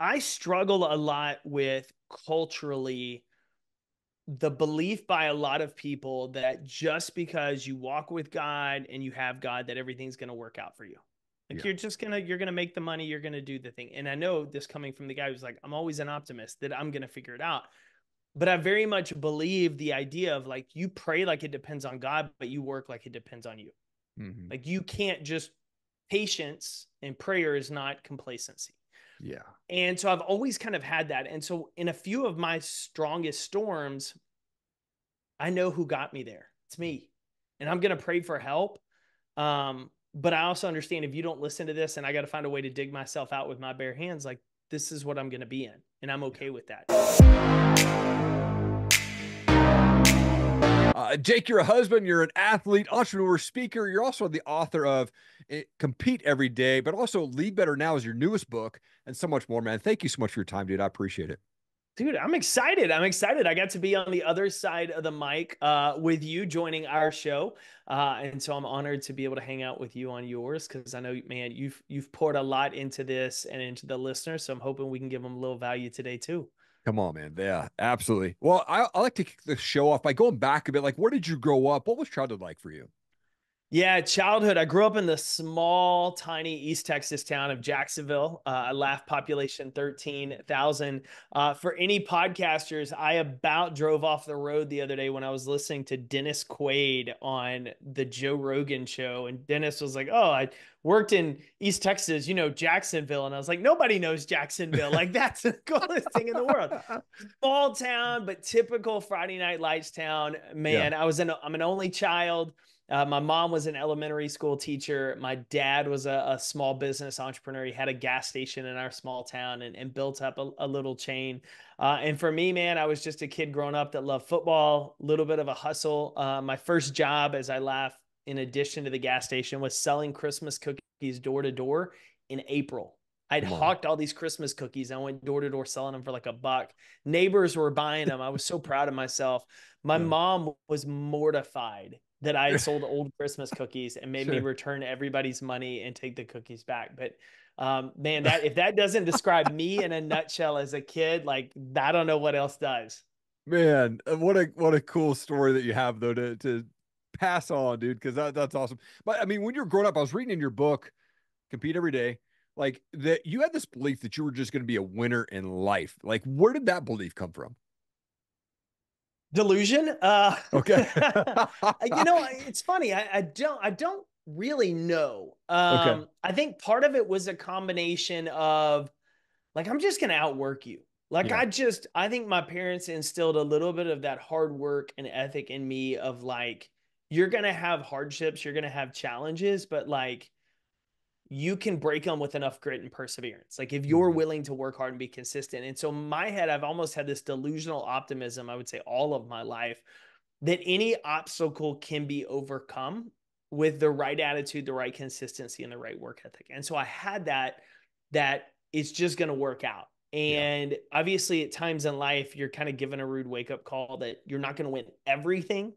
I struggle a lot with culturally the belief by a lot of people that just because you walk with God and you have God that everything's going to work out for you. Like yeah. you're just going to you're going to make the money, you're going to do the thing. And I know this coming from the guy who's like I'm always an optimist that I'm going to figure it out. But I very much believe the idea of like you pray like it depends on God, but you work like it depends on you. Mm-hmm. Like you can't just patience and prayer is not complacency. Yeah. And so I've always kind of had that. And so in a few of my strongest storms, I know who got me there. It's hmm. me. And I'm going to pray for help. Um, but I also understand if you don't listen to this and I got to find a way to dig myself out with my bare hands, like this is what I'm going to be in. And I'm okay with that. Uh, Jake, you're a husband, you're an athlete, entrepreneur, speaker. You're also the author of eh, Compete Every Day, but also Lead Better Now is your newest book and so much more, man. Thank you so much for your time, dude. I appreciate it. Dude, I'm excited. I'm excited. I got to be on the other side of the mic uh, with you joining our show. Uh, and so I'm honored to be able to hang out with you on yours because I know, man, you've you've poured a lot into this and into the listeners. So I'm hoping we can give them a little value today, too. Come on, man. Yeah, absolutely. Well, I, I like to kick the show off by going back a bit. Like, where did you grow up? What was childhood like for you? Yeah, childhood. I grew up in the small, tiny East Texas town of Jacksonville. Uh, I laugh population 13,000. Uh, for any podcasters, I about drove off the road the other day when I was listening to Dennis Quaid on the Joe Rogan show. And Dennis was like, Oh, I worked in East Texas, you know, Jacksonville. And I was like, Nobody knows Jacksonville. Like, that's the coolest thing in the world. Small town, but typical Friday Night Lights town. Man, yeah. I was in, I'm an only child. Uh, my mom was an elementary school teacher. My dad was a, a, small business entrepreneur. He had a gas station in our small town and, and built up a, a little chain. Uh, and for me, man, I was just a kid growing up that loved football, a little bit of a hustle. Uh, my first job, as I laugh, in addition to the gas station, was selling Christmas cookies door to door in April. I'd wow. hawked all these Christmas cookies. I went door to door selling them for like a buck. Neighbors were buying them. I was so proud of myself. My yeah. mom was mortified that I sold old Christmas cookies and made sure. me return everybody's money and take the cookies back. But um, man, that if that doesn't describe me in a nutshell as a kid, like I don't know what else does. Man, uh, what a what a cool story that you have though to to pass on, dude, because that, that's awesome. But I mean, when you're growing up, I was reading in your book, Compete Every Day, like that you had this belief that you were just going to be a winner in life. Like, where did that belief come from? delusion. Uh, okay. you know, it's funny. I, I, don't. I don't really know. Um, okay. I think part of it was a combination of, like, I'm just gonna outwork you. Like, yeah. I just, I think my parents instilled a little bit of that hard work and ethic in me of like, you're gonna have hardships, you're gonna have challenges, but like, you can break them with enough grit and perseverance. Like if you're mm-hmm. willing to work hard and be consistent. And so my head, I've almost had this delusional optimism, I would say all of my life, that any obstacle can be overcome with the right attitude, the right consistency, and the right work ethic. And so I had that, that it's just going to work out. And yeah. obviously, at times in life, you're kind of given a rude wake up call that you're not going to win everything,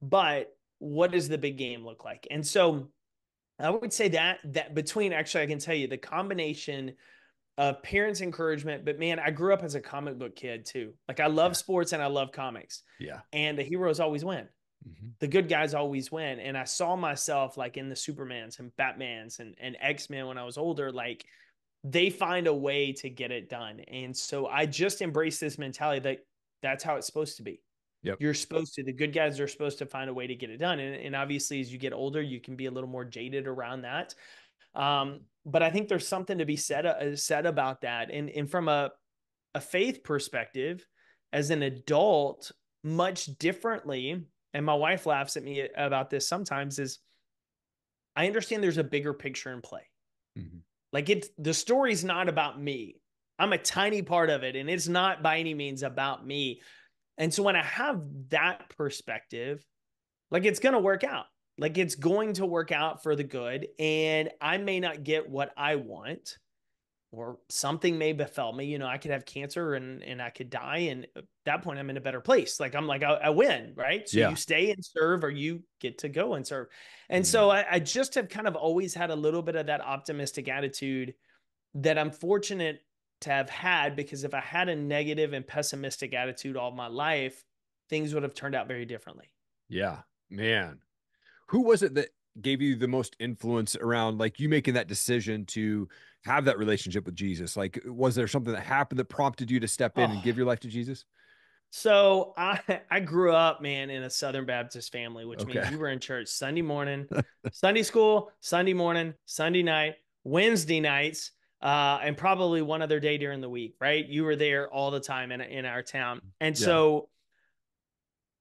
but what does the big game look like? And so I would say that that between actually, I can tell you the combination of parents' encouragement, but man, I grew up as a comic book kid too. Like I love yeah. sports and I love comics. Yeah. And the heroes always win. Mm-hmm. The good guys always win. And I saw myself like in the Supermans and Batmans and, and X-Men when I was older, like they find a way to get it done. And so I just embraced this mentality that that's how it's supposed to be. Yep. You're supposed to, the good guys are supposed to find a way to get it done. And, and obviously, as you get older, you can be a little more jaded around that. Um, but I think there's something to be said, uh, said about that. And, and from a, a faith perspective, as an adult, much differently, and my wife laughs at me about this sometimes, is I understand there's a bigger picture in play. Mm-hmm. Like it's the story's not about me. I'm a tiny part of it, and it's not by any means about me. And so when I have that perspective, like it's going to work out. Like it's going to work out for the good. And I may not get what I want or something may befell me. You know, I could have cancer and, and I could die. And at that point, I'm in a better place. Like I'm like, I, I win, right? So yeah. you stay and serve or you get to go and serve. And mm-hmm. so I, I just have kind of always had a little bit of that optimistic attitude that I'm fortunate to have had because if I had a negative and pessimistic attitude all my life, things would have turned out very differently. Yeah, man. Who was it that gave you the most influence around like you making that decision to have that relationship with Jesus? Like, was there something that happened that prompted you to step in oh. and give your life to Jesus? So I I grew up, man, in a Southern Baptist family, which okay. means we were in church Sunday morning, Sunday school, Sunday morning, Sunday night, Wednesday nights, uh, and probably one other day during the week, right? You were there all the time in in our town, and yeah. so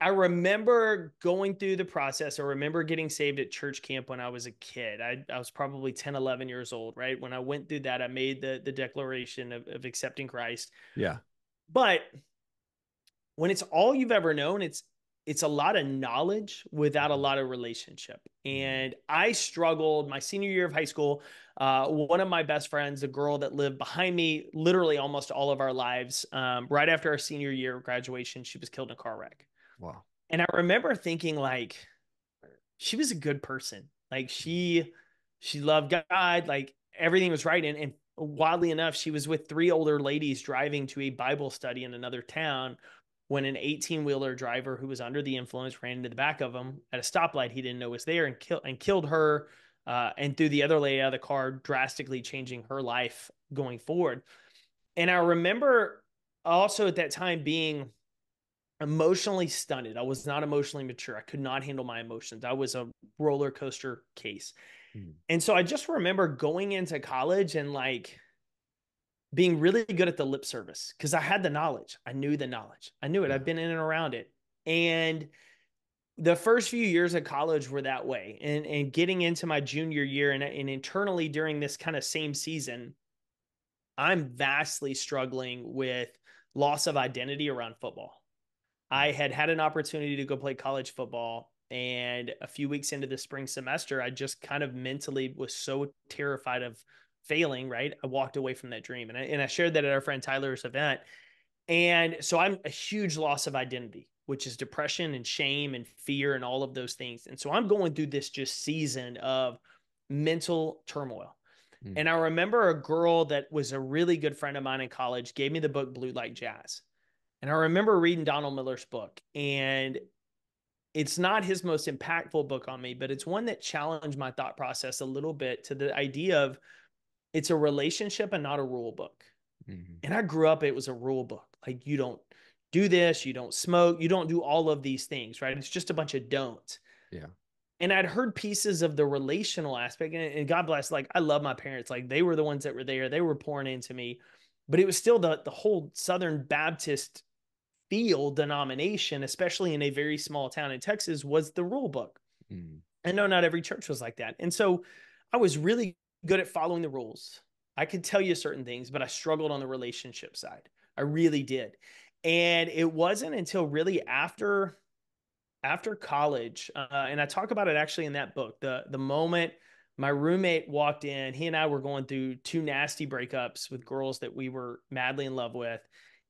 I remember going through the process. I remember getting saved at church camp when I was a kid. I, I was probably 10, 11 years old, right? When I went through that, I made the, the declaration of, of accepting Christ. Yeah. But when it's all you've ever known, it's it's a lot of knowledge without a mm-hmm. lot of relationship. Mm-hmm. And I struggled my senior year of high school. Uh, one of my best friends, a girl that lived behind me literally almost all of our lives, um, right after our senior year of graduation, she was killed in a car wreck. Wow. And I remember thinking, like, she was a good person. Like, she, mm-hmm. she loved God. Like, everything was right. And, and wildly enough, she was with three older ladies driving to a Bible study in another town when an 18 wheeler driver who was under the influence ran into the back of him at a stoplight he didn't know was there and, kill- and killed her uh, and threw the other lady out of the car, drastically changing her life going forward. And I remember also at that time being emotionally stunted. I was not emotionally mature. I could not handle my emotions. I was a roller coaster case. Mm. And so I just remember going into college and like being really good at the lip service because I had the knowledge. I knew the knowledge. I knew it. I've been in and around it. And the first few years of college were that way. And and getting into my junior year and, and internally during this kind of same season, I'm vastly struggling with loss of identity around football. I mm. had had an opportunity to go play college football. And a few weeks into the spring semester, I just kind of mentally was so terrified of failing, right? I walked away from that dream. And I, and I shared that at our friend Tyler's event. And so I'm a huge loss of identity, which is depression and shame and fear and all of those things. And so I'm going through this just season of mental turmoil. Mm. And I remember a girl that was a really good friend of mine in college gave me the book Blue Light Jazz. And I remember reading Donald Miller's book. And it's not his most impactful book on me, but it's one that challenged my thought process a little bit to the idea of it's a relationship and not a rule book. Mm-hmm. And I grew up, it was a rule book. Like you don't do this, you don't smoke, you don't do all of these things, right? It's just a bunch of don'ts. Yeah. And I'd heard pieces of the relational aspect. And, and God bless, like I love my parents. Like they were the ones that were there, they were pouring into me. But it was still the the whole Southern Baptist feel denomination, especially in a very small town in Texas, was the rule book. Mm. And no, not every church was like that. And so I was really good at following the rules. I could tell you certain things, but I struggled on the relationship side. I really did. And it wasn't until really after after college, uh, and I talk about it actually in that book, the the moment my roommate walked in, he and I were going through two nasty breakups with girls that we were madly in love with.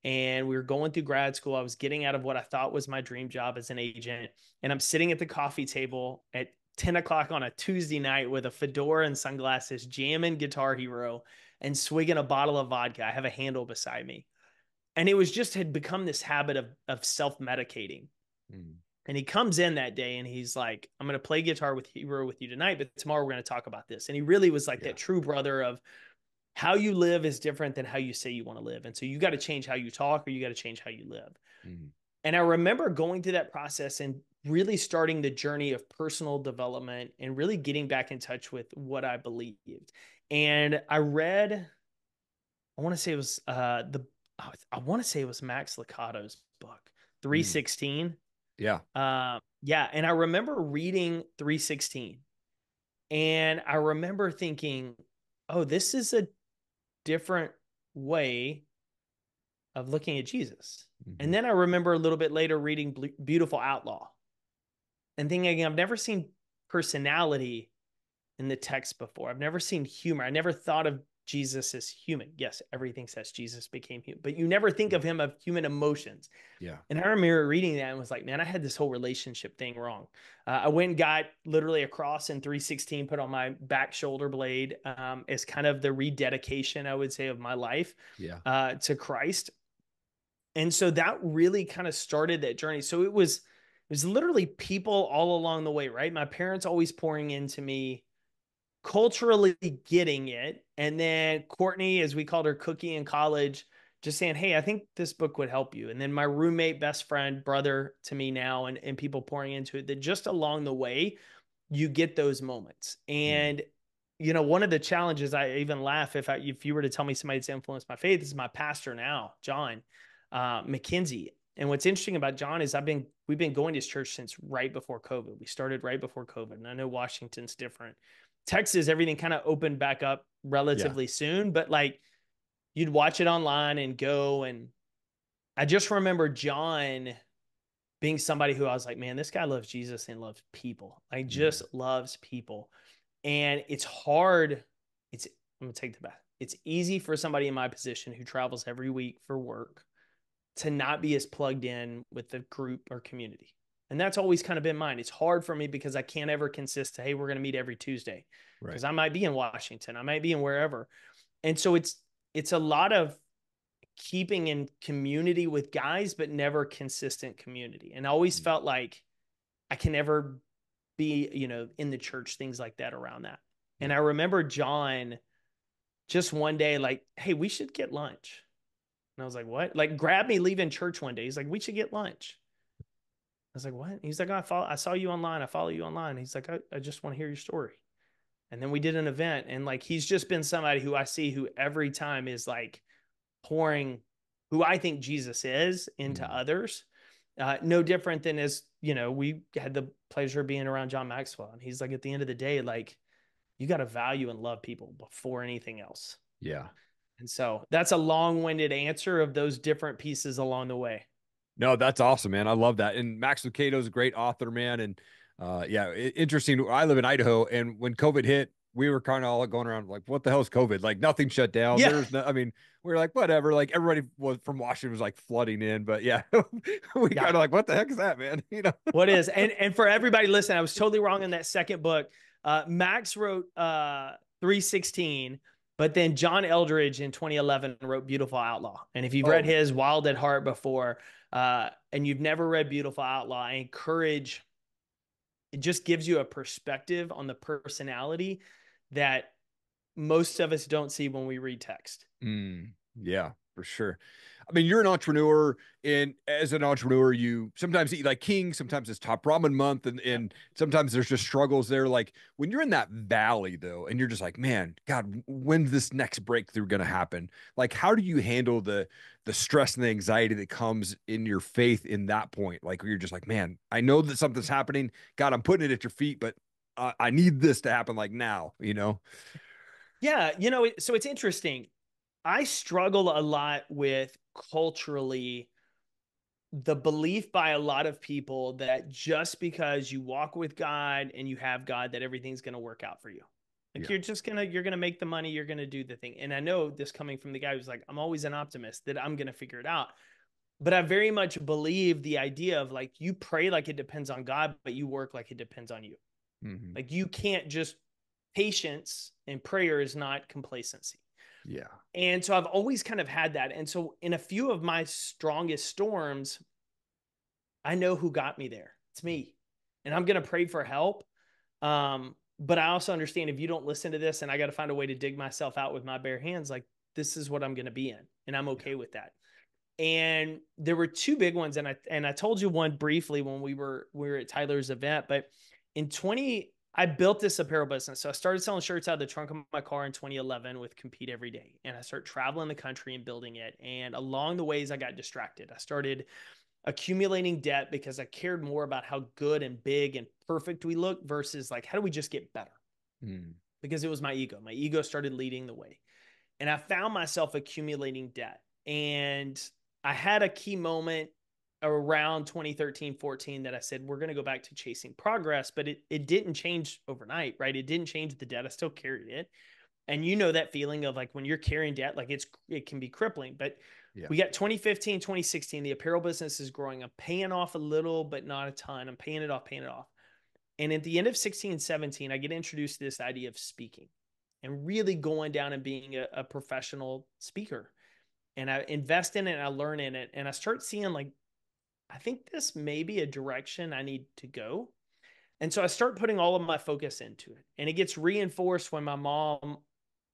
And we were going through grad school. I was getting out of what I thought was my dream job as an agent. And I'm sitting at the coffee table at 10 o'clock on a Tuesday night with a fedora and sunglasses, jamming Guitar Hero and swigging a bottle of vodka. I have a handle beside me. And it was just had become this habit of, of self medicating. Mm. And he comes in that day and he's like, I'm going to play guitar with Hero with you tonight, but tomorrow we're going to talk about this. And he really was like yeah. that true brother of how you live is different than how you say you want to live. And so you got to change how you talk or you got to change how you live. Mm. And I remember going through that process and really starting the journey of personal development and really getting back in touch with what I believed. And I read, I want to say it was uh, the, I want to say it was Max Licato's book, hmm. 316. Yeah. Uh, yeah. And I remember reading 316 and I remember thinking, oh, this is a different way of looking at Jesus. Mm-hmm. And then I remember a little bit later reading Beautiful Outlaw and thinking, I've never seen personality in the text before. I've never seen humor. I never thought of Jesus as human. Yes, everything says Jesus became human, but you never think of him of human emotions. Yeah. And I remember reading that and was like, man, I had this whole relationship thing wrong. Uh, I went and got literally a cross in 316 put on my back shoulder blade um, as kind of the rededication, I would say, of my life yeah. uh, to Christ. And so that really kind of started that journey. So it was was literally people all along the way, right? My parents always pouring into me, culturally getting it. And then Courtney, as we called her Cookie in college, just saying, Hey, I think this book would help you. And then my roommate, best friend, brother to me now, and, and people pouring into it that just along the way, you get those moments. Mm. And mm-hmm you know, one of the challenges I even laugh if I, if you were to tell me somebody that's influenced my faith this is my pastor now, John uh, McKenzie. And what's interesting about John is I've been we've been going to his church since right before COVID. We started right before COVID. And I know Washington's different. Texas, everything kind of opened back up relatively yeah. soon, but like you'd watch it online and go and I just remember John being somebody who I was like, man, this guy loves Jesus and loves people. Like mm-hmm. just loves people. And it's hard. It's I'm gonna take the back. It's easy for somebody in my position who travels every week for work to not be as plugged in with the group or community. And that's always kind of been mine. It's hard for me because I can't ever consist to, hey, we're going to meet every Tuesday because right. I might be in Washington, I might be in wherever. And so it's, it's a lot of keeping in community with guys, but never consistent community. And I always mm-hmm. felt like I can never be, you know, in the church, things like that around that. And I remember John just one day, like, hey, we should get lunch. And I was like, what? Like, grab me leaving church one day. He's like, we should get lunch. I was like, what? He's like, oh, I follow, I saw you online. I follow you online. He's like, I, I just want to hear your story. And then we did an event. And like, he's just been somebody who I see who every time is like pouring who I think Jesus is into mm-hmm. others. Uh, no different than as, you know, we had the pleasure of being around John Maxwell. And he's like, at the end of the day, like, you got to value and love people before anything else. Yeah. And so that's a long winded answer of those different pieces along the way. No, that's awesome, man. I love that. And Max Lucado is a great author, man. And uh, yeah, interesting. I live in Idaho, and when COVID hit, we were kind of all going around like, "What the hell is COVID?" Like nothing shut down. Yeah. There's no, I mean, we are like, whatever. Like everybody was from Washington was like flooding in, but yeah, we yeah. kind of like, what the heck is that, man? You know what is? And and for everybody listening, I was totally wrong in that second book. Uh, Max wrote uh, 316 but then John Eldridge in 2011 wrote Beautiful Outlaw. And if you've oh. read his Wild at Heart before uh, and you've never read Beautiful Outlaw, I encourage it just gives you a perspective on the personality that most of us don't see when we read text. Mm, yeah, for sure. I mean, you're an entrepreneur, and as an entrepreneur, you sometimes eat like king, sometimes it's top ramen month, and and sometimes there's just struggles there. Like when you're in that valley though, and you're just like, man, God, when's this next breakthrough gonna happen? Like, how do you handle the the stress and the anxiety that comes in your faith in that point? Like you're just like, man, I know that something's happening. God, I'm putting it at your feet, but I need this to happen like now. You know? Yeah, you know. So it's interesting I struggle a lot with culturally the belief by a lot of people that just because you walk with God and you have God, that everything's going to work out for you. Like yeah. you're just gonna you're gonna make the money, you're gonna do the thing. And I know this coming from the guy who's like, I'm always an optimist that I'm gonna figure it out. But I very much believe the idea of like you pray like it depends on God, but you work like it depends on you. Mm-hmm. Like you can't just patience and prayer is not complacency. Yeah. And so I've always kind of had that. And so in a few of my strongest storms, I know who got me there. It's me. And I'm going to pray for help. Um, but I also understand if you don't listen to this and I got to find a way to dig myself out with my bare hands, like this is what I'm going to be in. And I'm okay yeah. with that. And there were two big ones. And I, and I told you one briefly when we were, we were at Tyler's event, but in 20, I built this apparel business. So I started selling shirts out of the trunk of my car in 2011 with Compete Every Day. And I started traveling the country and building it. And along the ways, I got distracted. I started accumulating debt because I cared more about how good and big and perfect we look versus like, how do we just get better? Mm. Because it was my ego. My ego started leading the way. And I found myself accumulating debt. And I had a key moment around 2013 14 that I said we're going to go back to chasing progress, but it, it didn't change overnight, right? It didn't change the debt. I still carried it. And you know that feeling of like when you're carrying debt, like it's it can be crippling. But yeah. we got 2015, 2016, the apparel business is growing. I'm paying off a little, but not a ton. I'm paying it off, paying it off. And at the end of 16 17, I get introduced to this idea of speaking and really going down and being a, a professional speaker. And I invest in it and I learn in it. And I start seeing like I think this may be a direction I need to go. And so I start putting all of my focus into it. And it gets reinforced when my mom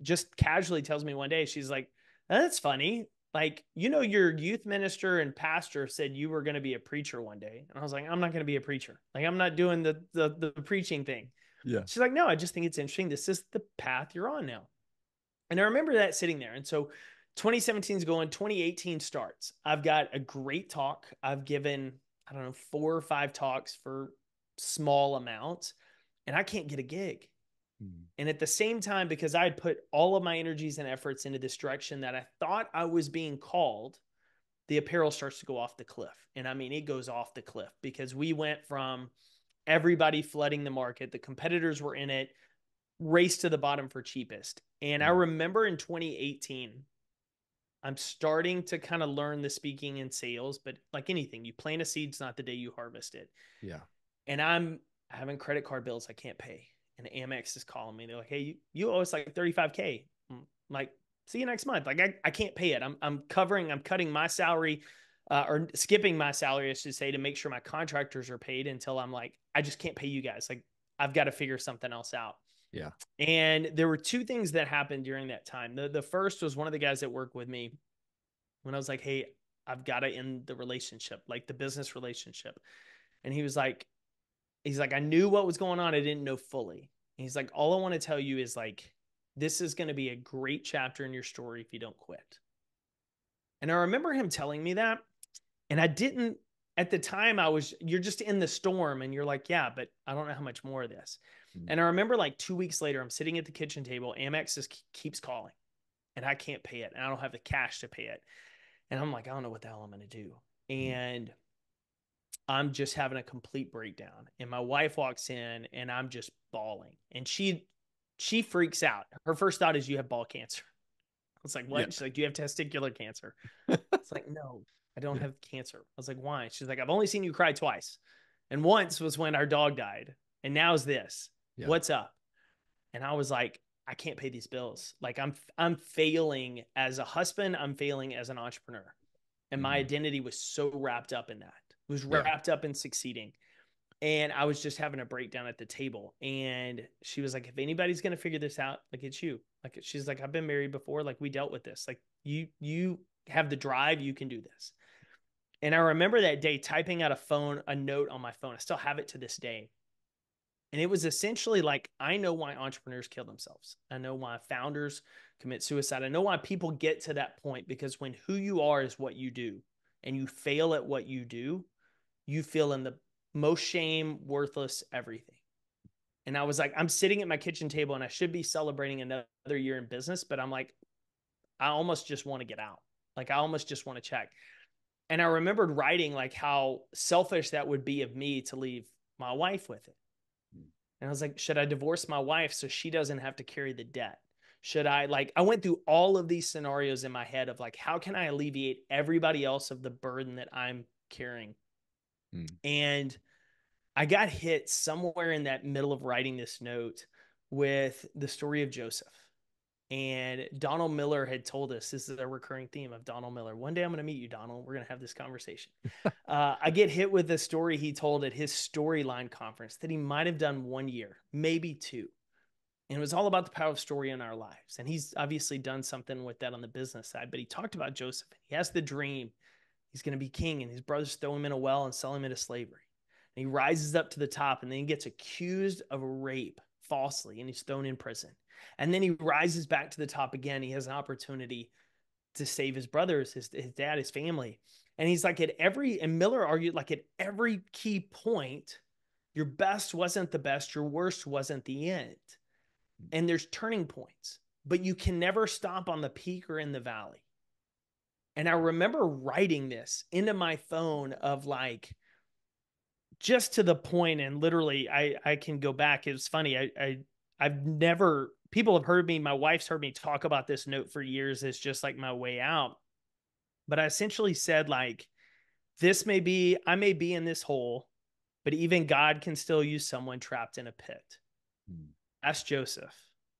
just casually tells me one day, she's like, That's funny. Like, you know, your youth minister and pastor said you were going to be a preacher one day. And I was like, I'm not going to be a preacher. Like, I'm not doing the, the, the preaching thing. Yeah. She's like, No, I just think it's interesting. This is the path you're on now. And I remember that sitting there. And so 2017's going, 2018 starts. I've got a great talk. I've given, I don't know, four or five talks for small amounts, and I can't get a gig. Mm-hmm. And at the same time, because I had put all of my energies and efforts into this direction that I thought I was being called, the apparel starts to go off the cliff. And I mean, it goes off the cliff because we went from everybody flooding the market, the competitors were in it, race to the bottom for cheapest. And I hmm. remember in 2018, I'm starting to kind of learn the speaking and sales, but like anything, you plant a seed, it's not the day you harvest it. Yeah. And I'm having credit card bills I can't pay. And Amex is calling me. They're like, hey, you, you owe us like 35K. I'm like, see you next month. Like, I, I can't pay it. I'm, I'm covering, I'm cutting my salary uh, or skipping my salary, I should say, to make sure my contractors are paid until I'm like, I just can't pay you guys. Like, I've got to figure something else out. Yeah. And there were two things that happened during that time. The the first was one of the guys that worked with me when I was like, "Hey, I've got to end the relationship, like the business relationship." And he was like he's like, "I knew what was going on, I didn't know fully." And he's like, "All I want to tell you is like this is going to be a great chapter in your story if you don't quit." And I remember him telling me that, and I didn't at the time I was you're just in the storm and you're like, "Yeah, but I don't know how much more of this." Mm-hmm. And I remember like two weeks later, I'm sitting at the kitchen table. Amex just keeps calling and I can't pay it. And I don't have the cash to pay it. And I'm like, I don't know what the hell I'm going to do. Mm-hmm. And I'm just having a complete breakdown. And my wife walks in and I'm just bawling. And she, she freaks out. Her first thought is, You have ball cancer. I was like, What? She's like, Do you have testicular cancer? it's like, No, I don't have cancer. I was like, Why? She's like, I've only seen you cry twice. And once was when our dog died. And now's this. Yeah. What's up? And I was like, I can't pay these bills. Like I'm I'm failing as a husband, I'm failing as an entrepreneur. And my mm-hmm. identity was so wrapped up in that. It was wrapped yeah. up in succeeding. And I was just having a breakdown at the table. And she was like, if anybody's gonna figure this out, like it's you. Like she's like, I've been married before, like we dealt with this. Like you you have the drive, you can do this. And I remember that day typing out a phone, a note on my phone. I still have it to this day. And it was essentially like, I know why entrepreneurs kill themselves. I know why founders commit suicide. I know why people get to that point because when who you are is what you do and you fail at what you do, you feel in the most shame, worthless, everything. And I was like, I'm sitting at my kitchen table and I should be celebrating another year in business, but I'm like, I almost just want to get out. Like, I almost just want to check. And I remembered writing like how selfish that would be of me to leave my wife with it. And I was like, should I divorce my wife so she doesn't have to carry the debt? Should I like I went through all of these scenarios in my head of like how can I alleviate everybody else of the burden that I'm carrying? Mm. And I got hit somewhere in that middle of writing this note with the story of Joseph and Donald Miller had told us this is a recurring theme of Donald Miller. One day I'm going to meet you, Donald. We're going to have this conversation. uh, I get hit with the story he told at his storyline conference that he might have done one year, maybe two. And it was all about the power of story in our lives. And he's obviously done something with that on the business side, but he talked about Joseph. He has the dream he's going to be king, and his brothers throw him in a well and sell him into slavery. And he rises up to the top and then he gets accused of rape falsely and he's thrown in prison. And then he rises back to the top again. He has an opportunity to save his brothers, his, his dad, his family. And he's like, at every, and Miller argued, like, at every key point, your best wasn't the best, your worst wasn't the end. And there's turning points, but you can never stop on the peak or in the valley. And I remember writing this into my phone of like, just to the point and literally I I can go back. It was funny. I, I I've never people have heard me, my wife's heard me talk about this note for years It's just like my way out. But I essentially said like this may be I may be in this hole, but even God can still use someone trapped in a pit. Mm. That's Joseph.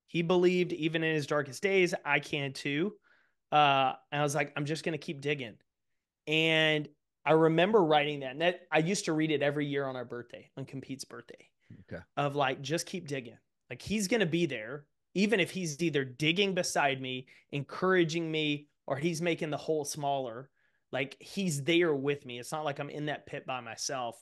He believed even in his darkest days, I can too. Uh, and I was like, I'm just gonna keep digging. And I remember writing that. And that I used to read it every year on our birthday, on Compete's birthday. Okay. Of like, just keep digging. Like he's gonna be there, even if he's either digging beside me, encouraging me, or he's making the hole smaller. Like he's there with me. It's not like I'm in that pit by myself.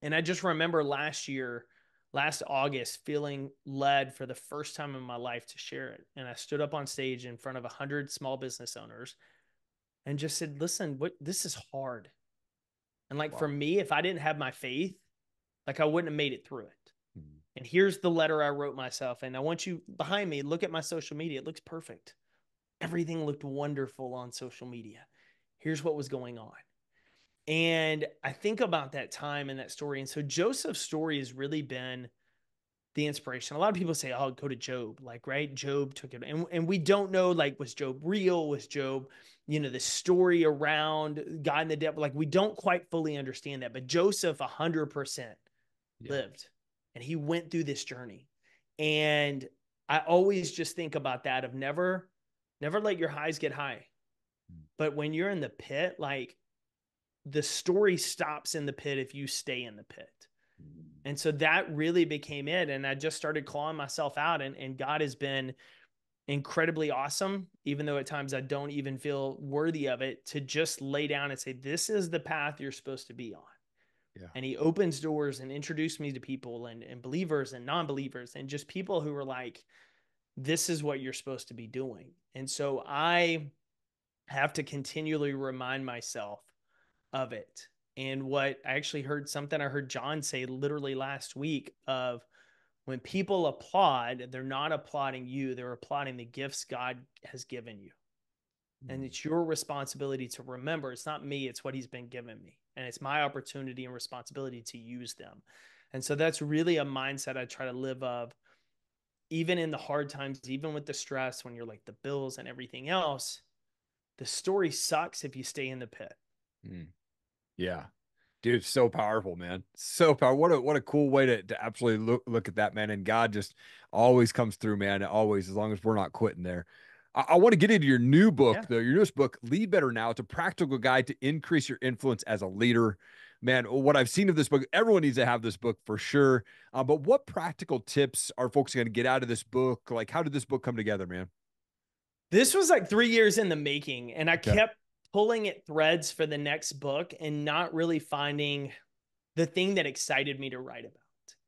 And I just remember last year, last August, feeling led for the first time in my life to share it. And I stood up on stage in front of a 100 small business owners and just said, listen, what this is hard. And like wow. for me, if I didn't have my faith, like I wouldn't have made it through it. Mm-hmm. And here's the letter I wrote myself. And I want you behind me, look at my social media. It looks perfect. Everything looked wonderful on social media. Here's what was going on. And I think about that time and that story. And so Joseph's story has really been the inspiration. A lot of people say, "Oh, go to Job," like right? Job took it, and and we don't know like was Job real? Was Job you know the story around God and the devil. Like we don't quite fully understand that, but Joseph 100% lived, and he went through this journey. And I always just think about that of never, never let your highs get high. Hmm. But when you're in the pit, like the story stops in the pit if you stay in the pit. Hmm. And so that really became it. And I just started clawing myself out. And, and God has been incredibly awesome, even though at times I don't even feel worthy of it, to just lay down and say, This is the path you're supposed to be on. Yeah. And he opens doors and introduced me to people and, and believers and non believers and just people who were like, This is what you're supposed to be doing. And so I have to continually remind myself of it. And what I actually heard something I heard John say literally last week of, when people applaud, they're not applauding you, they're applauding the gifts God has given you. Mm-hmm. And mm. it's your responsibility to remember it's not me, it's what He's been giving me. And it's my opportunity and responsibility to use them. And so that's really a mindset I try to live of, even in the hard times, even with the stress, when you're like the bills and everything else. The story sucks if you stay in the pit. Mm. Yeah dude so powerful man so powerful what a what a cool way to, to absolutely look, look at that man and god just always comes through man always as long as we're not quitting there i, I want to get into your new book yeah. though your newest book lead better now it's a practical guide to increase your influence as a leader man what i've seen of this book everyone needs to have this book for sure uh, but what practical tips are folks going to get out of this book like how did this book come together man this was like three years in the making and i kept pulling at threads for the next book and not really finding the thing that excited me to write about.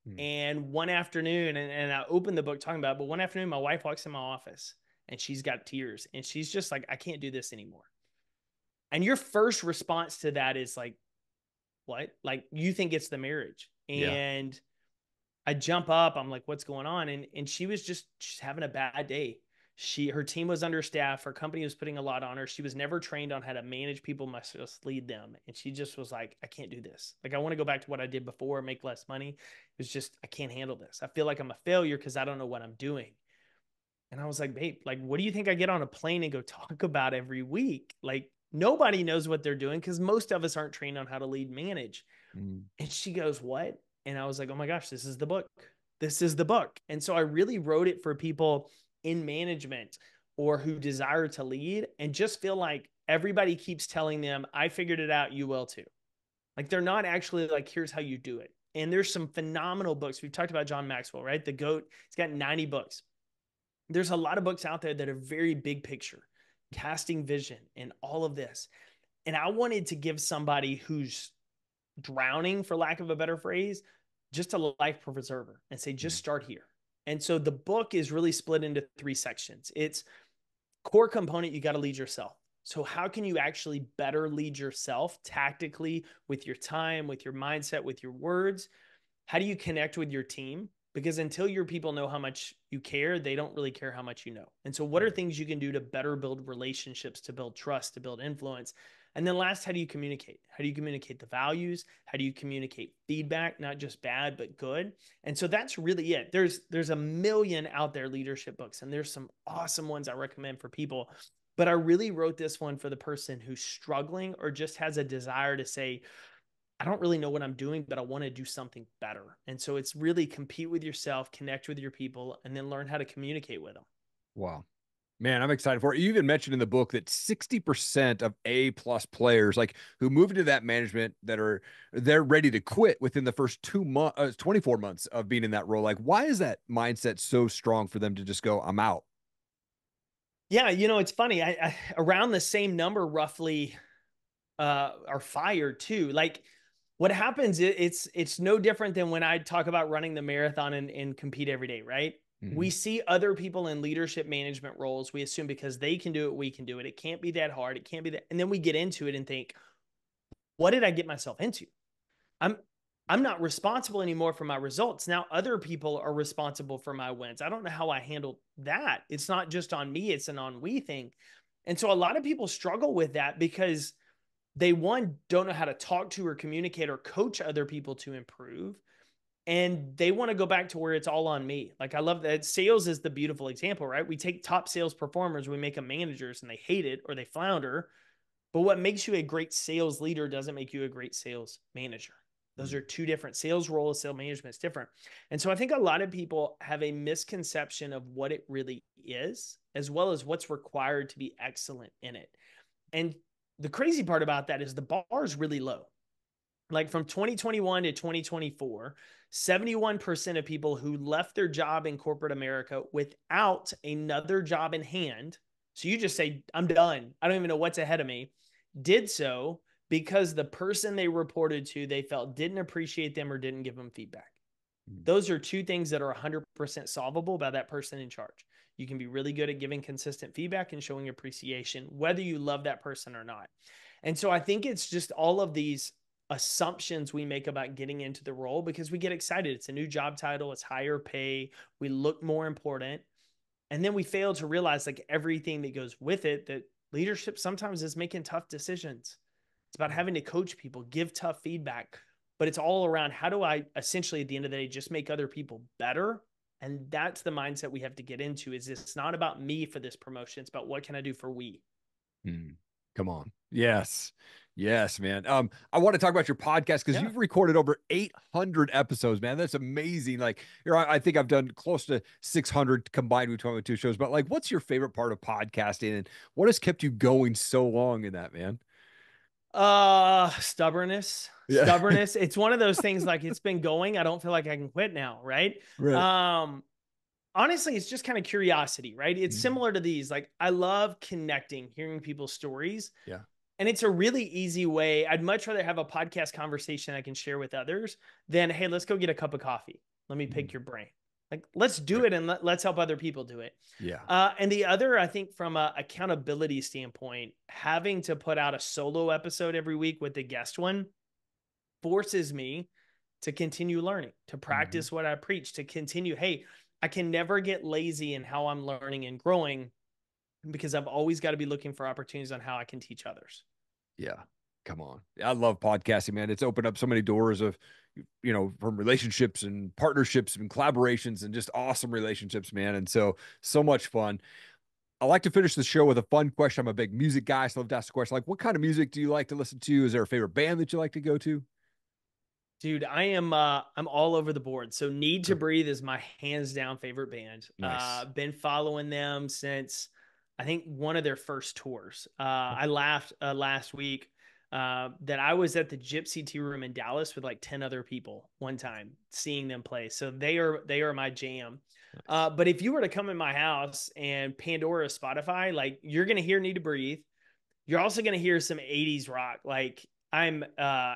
Mm. And one afternoon, and, and I opened the book talking about, it, but one afternoon, my wife walks in my office and she's got tears and she's just like, I can't do this anymore. And your first response to that is like, what? Like you think it's the marriage. And yeah. I jump up, I'm like, what's going on? And and she was just she's having a bad day she her team was understaffed her company was putting a lot on her she was never trained on how to manage people must just lead them and she just was like i can't do this like i want to go back to what i did before make less money it was just i can't handle this i feel like i'm a failure because i don't know what i'm doing and i was like babe like what do you think i get on a plane and go talk about every week like nobody knows what they're doing because most of us aren't trained on how to lead manage mm. and she goes what and i was like oh my gosh this is the book this is the book and so i really wrote it for people in management or who desire to lead and just feel like everybody keeps telling them, I figured it out, you will too. Like they're not actually like, here's how you do it. And there's some phenomenal books. We've talked about John Maxwell, right? The GOAT, he's got 90 books. There's a lot of books out there that are very big picture, casting vision and all of this. And I wanted to give somebody who's drowning, for lack of a better phrase, just a life preserver and say, just mm-hmm. start here. And so the book is really split into three sections. It's core component, you got to lead yourself. So, how can you actually better lead yourself tactically with your time, with your mindset, with your words? How do you connect with your team? Because until your people know how much you care, they don't really care how much you know. And so, what are things you can do to better build relationships, to build trust, to build influence, and then last, how do you communicate? How do you communicate the values? How do you communicate feedback, not just bad, but good? And so that's really it. There's there's a million out there leadership books, and there's some awesome ones I recommend for people. But I really wrote this one for the person who's struggling or just has a desire to say, I don't really know what I'm doing, but I want to do something better. And so it's really compete with yourself, connect with your people, and then learn how to communicate with them. Wow. Man, I'm excited for it. You even mentioned in the book that 60% of A plus players, like who move into that management, that are they're ready to quit within the first two months, uh, 24 months of being in that role. Like, why is that mindset so strong for them to just go, "I'm out"? Yeah, you know, it's funny. I, I around the same number, roughly, uh, are fired too. Like, what happens? It, it's it's no different than when I talk about running the marathon and, and compete every day, right? Mm-hmm. We see other people in leadership management roles. We assume because they can do it, we can do it. It can't be that hard. It can't be that. And then we get into it and think, what did I get myself into? I'm I'm not responsible anymore for my results. Now other people are responsible for my wins. I don't know how I handled that. It's not just on me, it's an on we thing. And so a lot of people struggle with that because they one don't know how to talk to or communicate or coach other people to improve and they want to go back to where it's all on me. Like I love that sales is the beautiful example, right? We take top sales performers, we make them managers and they hate it or they flounder. But what makes you a great sales leader doesn't make you a great sales manager. Those mm. are two different sales roles, sales management is different. And so I think a lot of people have a misconception of what it really is, as well as what's required to be excellent in it. And the crazy part about that is the bar is really low. Like from 2021 to 2024, 71% of people who left their job in corporate America without another job in hand. So you just say, I'm done. I don't even know what's ahead of me. Did so because the person they reported to they felt didn't appreciate them or didn't give them feedback. Mm. Those are two things that are 100% solvable by that person in charge. You can be really good at giving consistent feedback and showing appreciation, whether you love that person or not. And so I think it's just all of these assumptions we make about getting into the role because we get excited. It's a new job title, it's higher pay, we look more important. And then we fail to realize like everything that goes with it that leadership sometimes is making tough decisions. It's about having to coach people, give tough feedback, but it's all around how do I essentially at the end of the day just make other people better? And that's the mindset we have to get into is it's not about me for this promotion. It's about what can I do for we? Mm, come on. Yes. Yes, man. Um, I want to talk about your podcast because yeah. you've recorded over 800 episodes, man. That's amazing. Like, you are I, think I've done close to 600 combined between the two shows. But like, what's your favorite part of podcasting, and what has kept you going so long in that, man? Uh, stubbornness. Yeah. Stubbornness. it's one of those things. Like, it's been going. I don't feel like I can quit now, right? right. Um, honestly, it's just kind of curiosity, right? It's mm similar to these. Like, I love connecting, hearing people's stories. Yeah and it's a really easy way. I'd much rather have a podcast conversation I can share with others than, hey, let's go get a cup of coffee. Let me pick mm-hmm. your brain. Like, let's do it and let, us help other people do it. Yeah. Uh, and the other, I think, from an accountability standpoint, having to put out a solo episode every week with the guest one forces me to continue learning, to mm-hmm. practice mm-hmm. what I preach, to continue. Hey, I can never get lazy in how I'm learning and growing because I've always got to be looking for opportunities on how I can teach others. Yeah. Come on. I love podcasting, man. It's opened up so many doors of, you know, from relationships and partnerships and collaborations and just awesome relationships, man. And so, so much fun. I like to finish the show with a fun question. I'm a big music guy, so I love to ask a question like, what kind of music do you like to listen to? Is there a favorite band that you like to go to? Dude, I am uh I'm all over the board. So Need to Breathe is my hands down favorite band. Nice. Uh been following them since I think one of their first tours. Uh, I laughed uh, last week uh, that I was at the Gypsy Tea Room in Dallas with like ten other people one time, seeing them play. So they are they are my jam. Uh, but if you were to come in my house and Pandora, Spotify, like you're gonna hear "Need to Breathe," you're also gonna hear some '80s rock. Like I'm uh,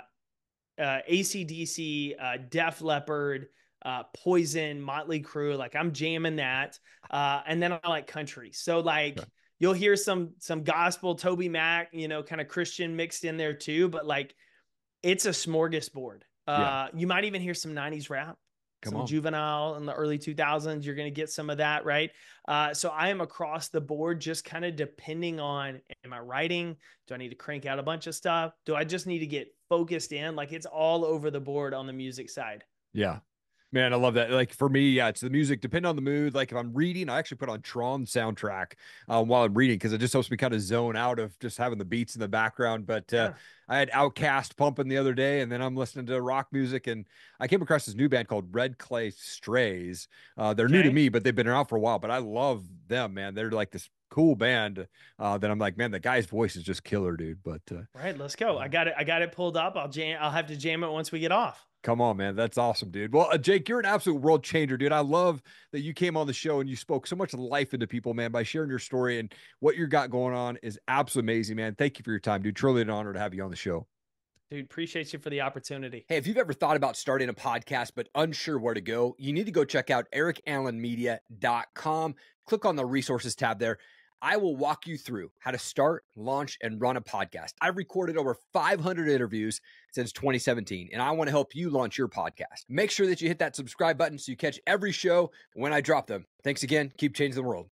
uh, ACDC, uh, Def Leppard, uh, Poison, Motley Crue. Like I'm jamming that, uh, and then I like country. So like you'll hear some some gospel Toby Mac, you know, kind of Christian mixed in there too, but like it's a smorgasbord. Uh, yeah. you might even hear some 90s rap. Come some on. juvenile in the early 2000s you're going to get some of that right uh, so i am across the board just kind of depending on am i writing do i need to crank out a bunch of stuff do i just need to get focused in like it's all over the board on the music side yeah Man, I love that. Like for me, yeah, it's the music. Depend on the mood. Like if I'm reading, I actually put on Tron soundtrack um, while I'm reading because it just helps me kind of zone out of just having the beats in the background. But uh, yeah. I had Outcast pumping the other day, and then I'm listening to rock music, and I came across this new band called Red Clay Strays. Uh, they're okay. new to me, but they've been around for a while. But I love them, man. They're like this cool band uh, that I'm like, man, the guy's voice is just killer, dude. But uh, right, let's go. I got it. I got it pulled up. I'll jam. I'll have to jam it once we get off. Come on, man. That's awesome, dude. Well, uh, Jake, you're an absolute world changer, dude. I love that you came on the show and you spoke so much life into people, man, by sharing your story and what you got going on is absolutely amazing, man. Thank you for your time, dude. Truly an honor to have you on the show. Dude, appreciate you for the opportunity. Hey, if you've ever thought about starting a podcast but unsure where to go, you need to go check out ericallenmedia.com. Click on the resources tab there I will walk you through how to start, launch, and run a podcast. I've recorded over 500 interviews since 2017, and I want to help you launch your podcast. Make sure that you hit that subscribe button so you catch every show when I drop them. Thanks again. Keep changing the world.